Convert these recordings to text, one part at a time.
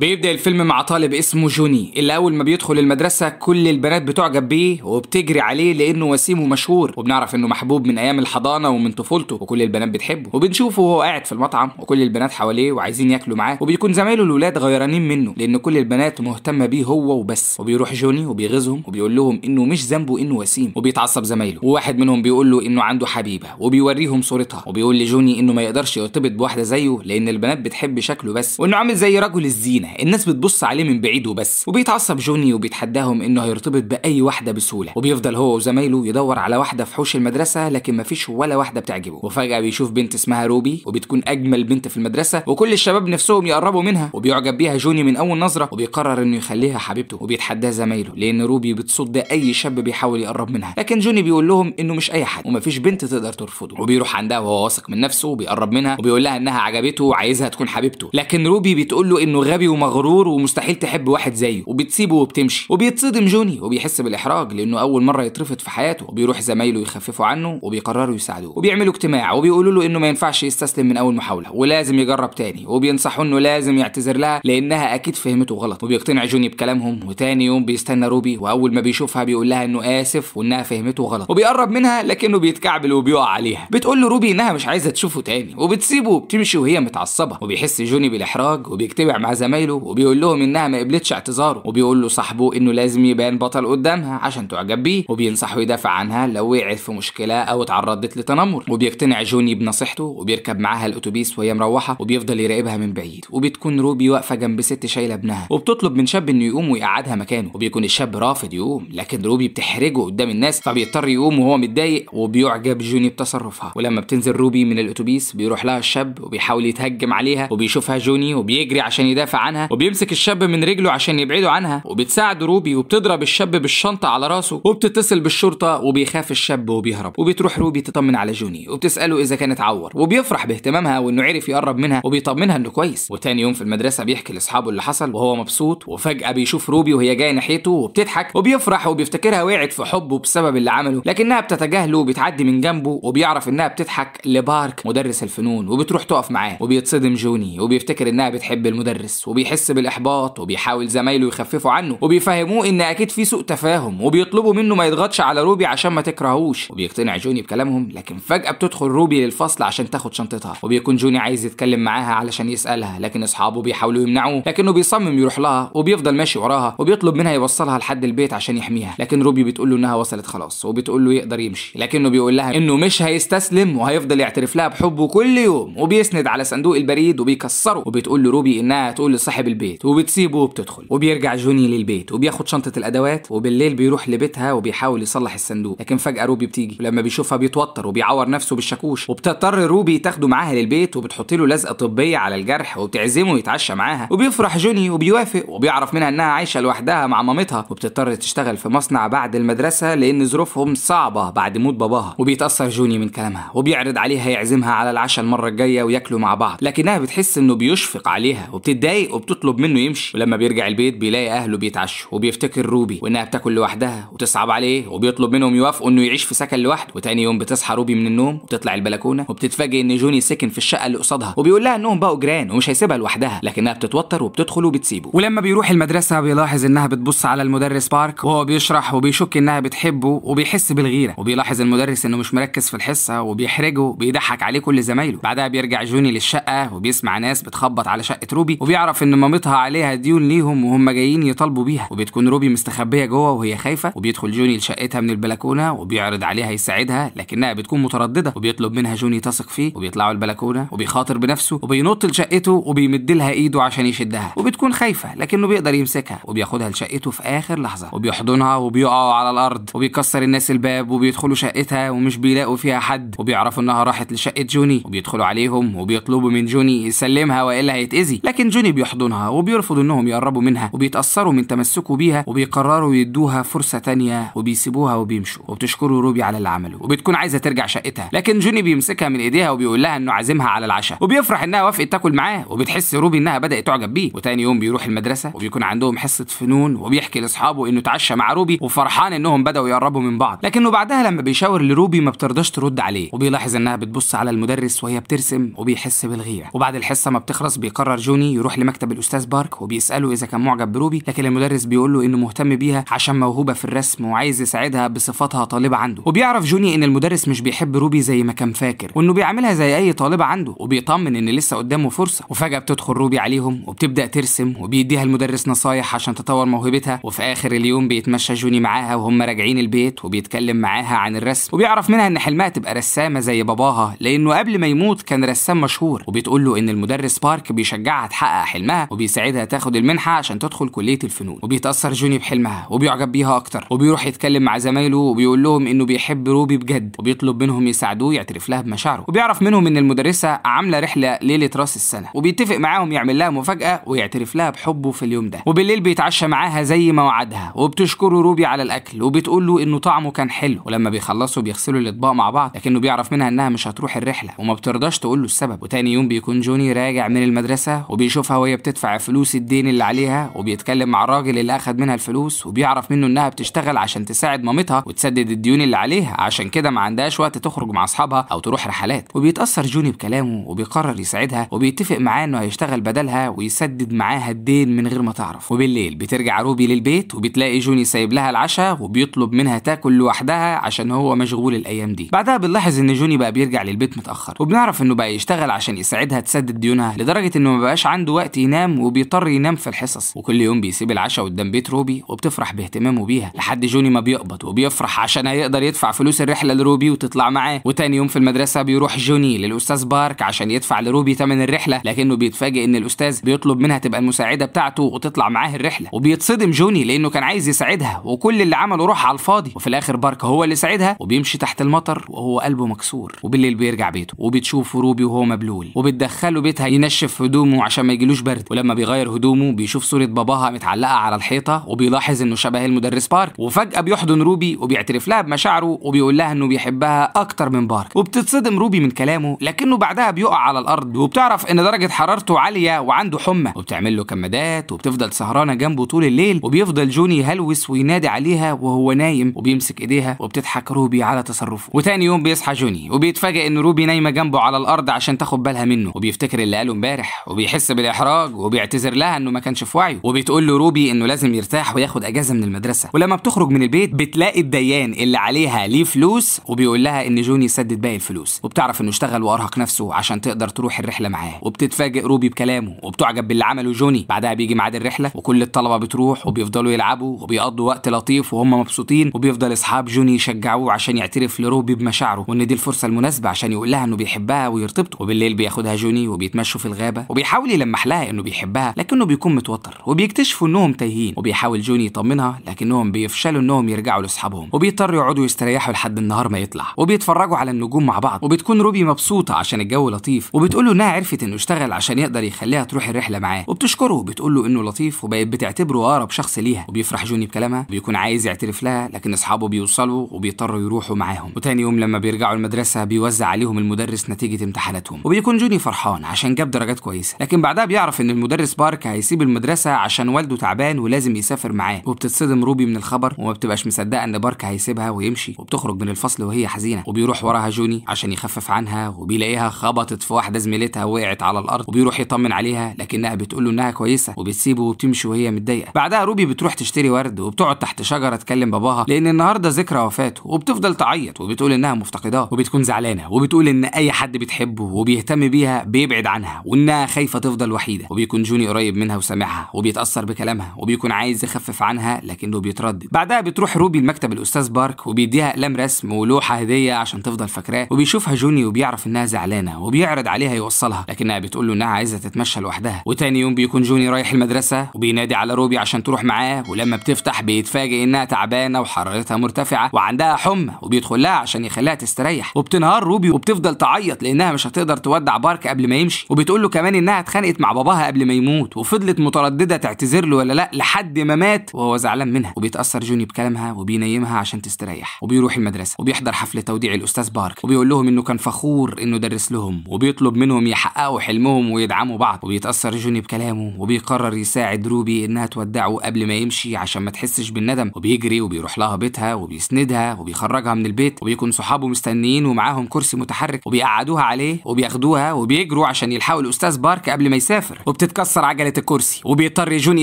بيبدأ الفيلم مع طالب اسمه جوني اللي أول ما بيدخل المدرسة كل البنات بتعجب بيه وبتجري عليه لأنه وسيم ومشهور وبنعرف إنه محبوب من أيام الحضانة ومن طفولته وكل البنات بتحبه وبنشوفه وهو قاعد في المطعم وكل البنات حواليه وعايزين ياكلوا معاه وبيكون زمايله الولاد غيرانين منه لأن كل البنات مهتمة بيه هو وبس وبيروح جوني وبيغيظهم وبيقول لهم إنه مش ذنبه إنه وسيم وبيتعصب زمايله وواحد منهم بيقول له إنه عنده حبيبة وبيوريهم صورتها وبيقول لجوني إنه ما يقدرش يرتبط بواحدة زيه لأن البنات بتحب شكله بس وإنه عامل زي رجل الزينة منه الناس بتبص عليه من بعيد وبس وبيتعصب جوني وبيتحداهم انه هيرتبط باي واحده بسهوله وبيفضل هو وزمايله يدور على واحده في حوش المدرسه لكن مفيش ولا واحده بتعجبه وفجاه بيشوف بنت اسمها روبي وبتكون اجمل بنت في المدرسه وكل الشباب نفسهم يقربوا منها وبيعجب بيها جوني من اول نظره وبيقرر انه يخليها حبيبته وبيتحدى زمايله لان روبي بتصد اي شاب بيحاول يقرب منها لكن جوني بيقول لهم انه مش اي حد ومفيش بنت تقدر ترفضه وبيروح عندها وهو واثق من نفسه وبيقرب منها وبيقول لها انها عجبته وعايزها تكون حبيبته لكن روبي بتقول له انه غبي مغرور ومستحيل تحب واحد زيه وبتسيبه وبتمشي وبيتصدم جوني وبيحس بالاحراج لانه اول مره يترفض في حياته وبيروح زمايله يخففوا عنه وبيقرروا يساعدوه وبيعملوا اجتماع وبيقولوا له انه ما ينفعش يستسلم من اول محاوله ولازم يجرب تاني وبينصحوا انه لازم يعتذر لها لانها اكيد فهمته غلط وبيقتنع جوني بكلامهم وتاني يوم بيستنى روبي واول ما بيشوفها بيقول لها انه اسف وانها فهمته غلط وبيقرب منها لكنه بيتكعبل وبيقع عليها بتقول له روبي انها مش عايزه تشوفه تاني وبتسيبه وبتمشي وهي متعصبه وبيحس جوني بالاحراج وبيجتمع مع زمايله له وبيقول لهم انها ما قبلتش اعتذاره وبيقول له صاحبه انه لازم يبان بطل قدامها عشان تعجب بيه وبينصحه يدافع عنها لو وقعت في مشكله او اتعرضت لتنمر وبيقتنع جوني بنصيحته وبيركب معاها الاتوبيس وهي مروحه وبيفضل يراقبها من بعيد وبتكون روبي واقفه جنب ست شايله ابنها وبتطلب من شاب انه يقوم ويقعدها مكانه وبيكون الشاب رافض يقوم لكن روبي بتحرجه قدام الناس فبيضطر يقوم وهو متضايق وبيعجب جوني بتصرفها ولما بتنزل روبي من الاتوبيس بيروح لها الشاب وبيحاول يتهجم عليها وبيشوفها جوني وبيجري عشان يدافع عنها عنها وبيمسك الشاب من رجله عشان يبعده عنها وبتساعد روبي وبتضرب الشاب بالشنطه على راسه وبتتصل بالشرطه وبيخاف الشاب وبيهرب وبتروح روبي تطمن على جوني وبتساله اذا كان اتعور وبيفرح باهتمامها وانه عرف يقرب منها وبيطمنها انه كويس وتاني يوم في المدرسه بيحكي لاصحابه اللي حصل وهو مبسوط وفجاه بيشوف روبي وهي جايه ناحيته وبتضحك وبيفرح وبيفتكرها وقعت في حبه بسبب اللي عمله لكنها بتتجاهله وبتعدي من جنبه وبيعرف انها بتضحك لبارك مدرس الفنون وبتروح تقف معاه وبيتصدم جوني وبيفتكر انها بتحب المدرس وبيحب بيحس بالاحباط وبيحاول زمايله يخففوا عنه وبيفهموه ان اكيد في سوء تفاهم وبيطلبوا منه ما يضغطش على روبي عشان ما تكرهوش وبيقتنع جوني بكلامهم لكن فجاه بتدخل روبي للفصل عشان تاخد شنطتها وبيكون جوني عايز يتكلم معاها علشان يسالها لكن اصحابه بيحاولوا يمنعوه لكنه بيصمم يروح لها وبيفضل ماشي وراها وبيطلب منها يوصلها لحد البيت عشان يحميها لكن روبي بتقول له انها وصلت خلاص وبتقول له يقدر يمشي لكنه بيقول لها انه مش هيستسلم وهيفضل يعترف لها بحبه كل يوم وبيسند على صندوق البريد وبيكسره وبتقول له روبي انها تقول صاحب البيت وبتسيبه وبتدخل وبيرجع جوني للبيت وبياخد شنطه الادوات وبالليل بيروح لبيتها وبيحاول يصلح الصندوق لكن فجاه روبي بتيجي ولما بيشوفها بيتوتر وبيعور نفسه بالشاكوش وبتضطر روبي تاخده معاها للبيت وبتحط له لزقه طبيه على الجرح وبتعزمه يتعشى معاها وبيفرح جوني وبيوافق وبيعرف منها انها عايشه لوحدها مع مامتها وبتضطر تشتغل في مصنع بعد المدرسه لان ظروفهم صعبه بعد موت باباها وبيتاثر جوني من كلامها وبيعرض عليها يعزمها على العشاء المره الجايه وياكلوا مع بعض لكنها بتحس انه بيشفق عليها وبتتضايق وبتطلب منه يمشي ولما بيرجع البيت بيلاقي أهله بيتعشوا وبيفتكر روبي وإنها بتاكل لوحدها وتصعب عليه وبيطلب منهم يوافقوا إنه يعيش في سكن لوحده وتاني يوم بتصحى روبي من النوم وبتطلع البلكونة وبتتفاجئ إن جوني سكن في الشقة اللي قصادها وبيقول لها إنهم بقوا جيران ومش هيسيبها لوحدها لكنها بتتوتر وبتدخل وبتسيبه ولما بيروح المدرسة بيلاحظ إنها بتبص على المدرس بارك وهو بيشرح وبيشك إنها بتحبه وبيحس بالغيرة وبيلاحظ المدرس إنه مش مركز في الحصة وبيحرجه بيضحك عليه كل زمايله بعدها بيرجع جوني للشقة وبيسمع ناس بتخبط على شقة روبي وبيعرف إن ان مامتها عليها ديون ليهم وهم جايين يطالبوا بيها وبتكون روبي مستخبيه جوه وهي خايفه وبيدخل جوني لشقتها من البلكونه وبيعرض عليها يساعدها لكنها بتكون متردده وبيطلب منها جوني تثق فيه وبيطلعوا البلكونه وبيخاطر بنفسه وبينط لشقته وبيمد لها ايده عشان يشدها وبتكون خايفه لكنه بيقدر يمسكها وبياخدها لشقته في اخر لحظه وبيحضنها وبيقعوا على الارض وبيكسر الناس الباب وبيدخلوا شقتها ومش بيلاقوا فيها حد وبيعرفوا انها راحت لشقه جوني وبيدخلوا عليهم وبيطلبوا من جوني يسلمها والا هيتاذي لكن جوني بيحضن يحضنها وبيرفضوا انهم يقربوا منها وبيتاثروا من تمسكه بيها وبيقرروا يدوها فرصه تانية وبيسيبوها وبيمشوا وبتشكروا روبي على اللي عمله وبتكون عايزه ترجع شقتها لكن جوني بيمسكها من ايديها وبيقول لها انه عازمها على العشاء وبيفرح انها وافقت تاكل معاه وبتحس روبي انها بدات تعجب بيه وتاني يوم بيروح المدرسه وبيكون عندهم حصه فنون وبيحكي لاصحابه انه اتعشى مع روبي وفرحان انهم بداوا يقربوا من بعض لكنه بعدها لما بيشاور لروبي ما بترضاش ترد عليه وبيلاحظ انها بتبص على المدرس وهي بترسم وبيحس بالغيره وبعد الحصه ما بتخلص بيقرر جوني يروح لمكتب بالأستاذ بارك وبيسأله إذا كان معجب بروبي لكن المدرس بيقول له إنه مهتم بيها عشان موهوبة في الرسم وعايز يساعدها بصفتها طالبة عنده وبيعرف جوني إن المدرس مش بيحب روبي زي ما كان فاكر وإنه بيعاملها زي أي طالبة عنده وبيطمن إن لسه قدامه فرصة وفجأة بتدخل روبي عليهم وبتبدأ ترسم وبيديها المدرس نصايح عشان تطور موهبتها وفي آخر اليوم بيتمشى جوني معاها وهم راجعين البيت وبيتكلم معاها عن الرسم وبيعرف منها إن حلمها تبقى رسامة زي باباها لأنه قبل ما يموت كان رسام مشهور وبتقول له إن المدرس بارك بيشجعها تحقق حلمها وبيساعدها تاخد المنحه عشان تدخل كليه الفنون وبيتاثر جوني بحلمها وبيعجب بيها اكتر وبيروح يتكلم مع زمايله وبيقول لهم انه بيحب روبي بجد وبيطلب منهم يساعدوه يعترف لها بمشاعره وبيعرف منهم ان المدرسه عامله رحله ليله راس السنه وبيتفق معاهم يعمل لها مفاجاه ويعترف لها بحبه في اليوم ده وبالليل بيتعشى معاها زي ما وعدها وبتشكره روبي على الاكل وبتقول له انه طعمه كان حلو ولما بيخلصوا بيغسلوا الاطباق مع بعض لكنه بيعرف منها انها مش هتروح الرحله وما بترضاش تقول له السبب وتاني يوم بيكون جوني راجع من المدرسه وبيشوفها وهي بتسمع بتدفع فلوس الدين اللي عليها وبيتكلم مع الراجل اللي اخد منها الفلوس وبيعرف منه انها بتشتغل عشان تساعد مامتها وتسدد الديون اللي عليها عشان كده ما عندهاش وقت تخرج مع اصحابها او تروح رحلات وبيتاثر جوني بكلامه وبيقرر يساعدها وبيتفق معاه انه هيشتغل بدلها ويسدد معاها الدين من غير ما تعرف وبالليل بترجع روبي للبيت وبتلاقي جوني سايب لها العشاء وبيطلب منها تاكل لوحدها عشان هو مشغول الايام دي بعدها بنلاحظ ان جوني بقى بيرجع للبيت متاخر وبنعرف انه بقى يشتغل عشان يساعدها تسدد ديونها لدرجه انه ما بقاش عنده وقت ينام بينام وبيضطر ينام في الحصص وكل يوم بيسيب العشاء قدام بيت روبي وبتفرح باهتمامه بيها لحد جوني ما بيقبض وبيفرح عشان هيقدر يدفع فلوس الرحله لروبي وتطلع معاه وتاني يوم في المدرسه بيروح جوني للاستاذ بارك عشان يدفع لروبي ثمن الرحله لكنه بيتفاجئ ان الاستاذ بيطلب منها تبقى المساعده بتاعته وتطلع معاه الرحله وبيتصدم جوني لانه كان عايز يساعدها وكل اللي عمله روح على الفاضي وفي الاخر بارك هو اللي ساعدها وبيمشي تحت المطر وهو قلبه مكسور وبالليل بيرجع بيته وبتشوفه روبي وهو مبلول وبتدخله بيتها ينشف هدومه عشان ما يجيلوش برد التالت ولما بيغير هدومه بيشوف صورة باباها متعلقة على الحيطة وبيلاحظ انه شبه المدرس بارك وفجأة بيحضن روبي وبيعترف لها بمشاعره وبيقول لها انه بيحبها اكتر من بارك وبتتصدم روبي من كلامه لكنه بعدها بيقع على الارض وبتعرف ان درجة حرارته عالية وعنده حمى وبتعمل له كمادات وبتفضل سهرانة جنبه طول الليل وبيفضل جوني يهلوس وينادي عليها وهو نايم وبيمسك ايديها وبتضحك روبي على تصرفه وتاني يوم بيصحى جوني وبيتفاجئ ان روبي نايمة جنبه على الارض عشان تاخد بالها منه وبيفتكر اللي قاله امبارح وبيحس بالاحراج خرج وبيعتذر لها انه ما كانش في وعيه وبتقول له روبي انه لازم يرتاح وياخد اجازه من المدرسه ولما بتخرج من البيت بتلاقي الديان اللي عليها ليه فلوس وبيقول لها ان جوني سدد باقي الفلوس وبتعرف انه اشتغل وارهق نفسه عشان تقدر تروح الرحله معاه وبتتفاجئ روبي بكلامه وبتعجب باللي عمله جوني بعدها بيجي ميعاد الرحله وكل الطلبه بتروح وبيفضلوا يلعبوا وبيقضوا وقت لطيف وهم مبسوطين وبيفضل اصحاب جوني يشجعوه عشان يعترف لروبي بمشاعره وان دي الفرصه المناسبه عشان يقول لها انه بيحبها ويرتبطوا وبالليل بياخدها جوني وبيتمشوا في الغابه وبيحاول يلمح لها انه انه بيحبها لكنه بيكون متوتر وبيكتشفوا انهم تايهين وبيحاول جوني يطمنها لكنهم بيفشلوا انهم يرجعوا لاصحابهم وبيضطروا يقعدوا يستريحوا لحد النهار ما يطلع وبيتفرجوا على النجوم مع بعض وبتكون روبي مبسوطه عشان الجو لطيف وبتقول له انها عرفت انه اشتغل عشان يقدر يخليها تروح الرحله معاه وبتشكره وبتقول له انه لطيف وبقت بتعتبره اقرب شخص ليها وبيفرح جوني بكلامها وبيكون عايز يعترف لها لكن اصحابه بيوصلوا وبيضطروا يروحوا معاهم وتاني يوم لما بيرجعوا المدرسه بيوزع عليهم المدرس نتيجه امتحاناتهم وبيكون جوني فرحان عشان جاب درجات كويسه لكن بعدها بيعرف ان ان المدرس بارك هيسيب المدرسه عشان والده تعبان ولازم يسافر معاه وبتتصدم روبي من الخبر وما بتبقاش مصدقه ان بارك هيسيبها ويمشي وبتخرج من الفصل وهي حزينه وبيروح وراها جوني عشان يخفف عنها وبيلاقيها خبطت في واحده زميلتها وقعت على الارض وبيروح يطمن عليها لكنها بتقول له انها كويسه وبتسيبه وبتمشي وهي متضايقه بعدها روبي بتروح تشتري ورد وبتقعد تحت شجره تكلم باباها لان النهارده ذكرى وفاته وبتفضل تعيط وبتقول انها مفتقداه وبتكون زعلانه وبتقول ان اي حد بتحبه وبيهتم بيها بيبعد عنها وانها خايفه تفضل وحيده وبيكون جوني قريب منها وسامعها وبيتاثر بكلامها وبيكون عايز يخفف عنها لكنه بيتردد بعدها بتروح روبي المكتب الاستاذ بارك وبيديها اقلام رسم ولوحه هديه عشان تفضل فاكراه وبيشوفها جوني وبيعرف انها زعلانه وبيعرض عليها يوصلها لكنها بتقول له انها عايزه تتمشى لوحدها وتاني يوم بيكون جوني رايح المدرسه وبينادي على روبي عشان تروح معاه ولما بتفتح بيتفاجئ انها تعبانه وحرارتها مرتفعه وعندها حمى وبيدخل لها عشان يخليها تستريح وبتنهار روبي وبتفضل تعيط لانها مش هتقدر تودع بارك قبل ما يمشي وبتقول له كمان انها اتخانقت مع باباها قبل ما يموت وفضلت متردده تعتذر له ولا لا لحد ما مات وهو زعلان منها وبيتاثر جوني بكلامها وبينيمها عشان تستريح وبيروح المدرسه وبيحضر حفله توديع الاستاذ بارك وبيقول لهم انه كان فخور انه درس لهم وبيطلب منهم يحققوا حلمهم ويدعموا بعض وبيتاثر جوني بكلامه وبيقرر يساعد روبي انها تودعه قبل ما يمشي عشان ما تحسش بالندم وبيجري وبيروح لها بيتها وبيسندها وبيخرجها من البيت وبيكون صحابه مستنيين ومعاهم كرسي متحرك وبيقعدوها عليه وبياخدوها وبيجروا عشان يلحقوا الاستاذ بارك قبل ما يسافر وبتتكسر عجله الكرسي وبيضطر جوني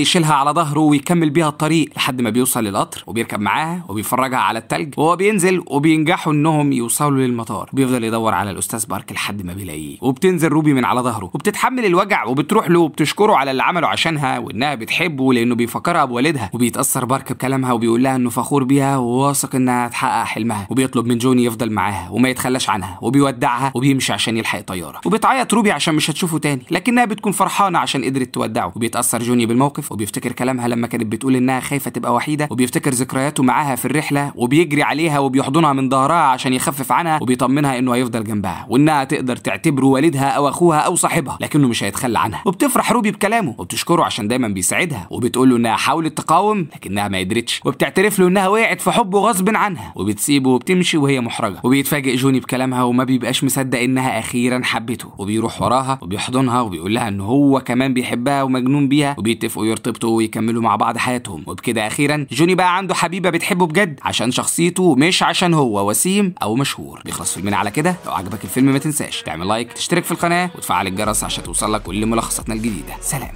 يشيلها على ظهره ويكمل بيها الطريق لحد ما بيوصل للقطر وبيركب معاها وبيفرجها على التلج وهو بينزل وبينجحوا انهم يوصلوا للمطار وبيفضل يدور على الاستاذ بارك لحد ما بيلاقيه وبتنزل روبي من على ظهره وبتتحمل الوجع وبتروح له وبتشكره على اللي عمله عشانها وانها بتحبه لانه بيفكرها بوالدها وبيتاثر بارك بكلامها وبيقول لها انه فخور بيها وواثق انها هتحقق حلمها وبيطلب من جوني يفضل معاها وما يتخلاش عنها وبيودعها وبيمشي عشان يلحق طياره وبتعيط روبي عشان مش هتشوفه تاني لكنها بتكون فرحانه عشان قدرت تودعه وبيتاثر جوني بالموقف وبيفتكر كلامها لما كانت بتقول انها خايفه تبقى وحيده وبيفتكر ذكرياته معاها في الرحله وبيجري عليها وبيحضنها من ظهرها عشان يخفف عنها وبيطمنها انه هيفضل جنبها وانها تقدر تعتبره والدها او اخوها او صاحبها لكنه مش هيتخلى عنها وبتفرح روبي بكلامه وبتشكره عشان دايما بيساعدها وبتقول له انها حاولت تقاوم لكنها ما قدرتش وبتعترف له انها وقعت في حبه غصب عنها وبتسيبه وبتمشي وهي محرجه وبيتفاجئ جوني بكلامها وما بيبقاش مصدق انها اخيرا حبته وبيروح وراها وبيحضنها وبيقول لها ان هو كمان بيحبها ومجنون بيها وبيتفقوا يرتبطوا ويكملوا مع بعض حياتهم وبكده اخيرا جوني بقى عنده حبيبه بتحبه بجد عشان شخصيته مش عشان هو وسيم او مشهور بيخلص فيلمنا على كده لو عجبك الفيلم ما تنساش تعمل لايك تشترك في القناه وتفعل الجرس عشان توصلك كل ملخصاتنا الجديده سلام